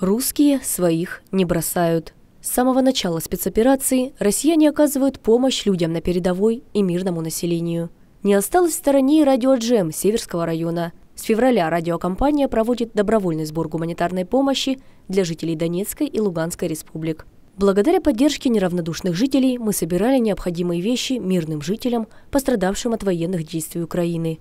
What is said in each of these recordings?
Русские своих не бросают. С самого начала спецоперации россияне оказывают помощь людям на передовой и мирному населению. Не осталось в стороне и радио «Джем» Северского района. С февраля радиокомпания проводит добровольный сбор гуманитарной помощи для жителей Донецкой и Луганской республик. Благодаря поддержке неравнодушных жителей мы собирали необходимые вещи мирным жителям, пострадавшим от военных действий Украины.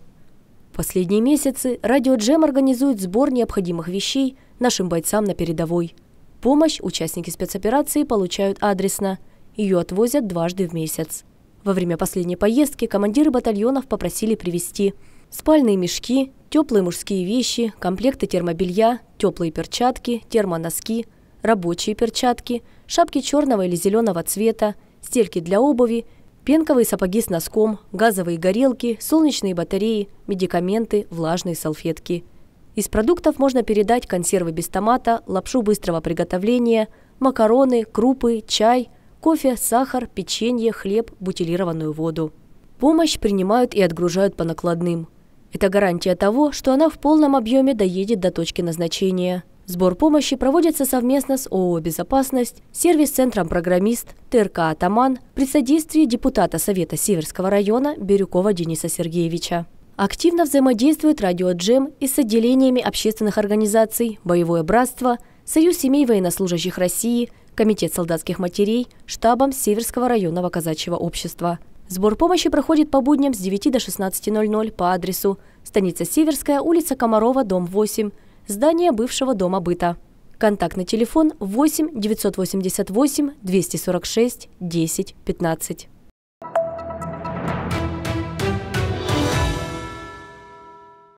В последние месяцы радио «Джем» организует сбор необходимых вещей – нашим бойцам на передовой. Помощь участники спецоперации получают адресно. Ее отвозят дважды в месяц. Во время последней поездки командиры батальонов попросили привезти спальные мешки, теплые мужские вещи, комплекты термобелья, теплые перчатки, термоноски, рабочие перчатки, шапки черного или зеленого цвета, стельки для обуви, пенковые сапоги с носком, газовые горелки, солнечные батареи, медикаменты, влажные салфетки – из продуктов можно передать консервы без томата, лапшу быстрого приготовления, макароны, крупы, чай, кофе, сахар, печенье, хлеб, бутилированную воду. Помощь принимают и отгружают по накладным. Это гарантия того, что она в полном объеме доедет до точки назначения. Сбор помощи проводится совместно с ООО «Безопасность», сервис-центром «Программист», ТРК «Атаман» при содействии депутата Совета Северского района Бирюкова Дениса Сергеевича. Активно взаимодействует радио «Джем» и с отделениями общественных организаций «Боевое братство», «Союз семей военнослужащих России», Комитет солдатских матерей, штабом Северского районного казачьего общества. Сбор помощи проходит по будням с 9 до 16.00 по адресу Станица Северская, улица Комарова, дом 8, здание бывшего дома быта. Контактный телефон 8 988 246 10 15.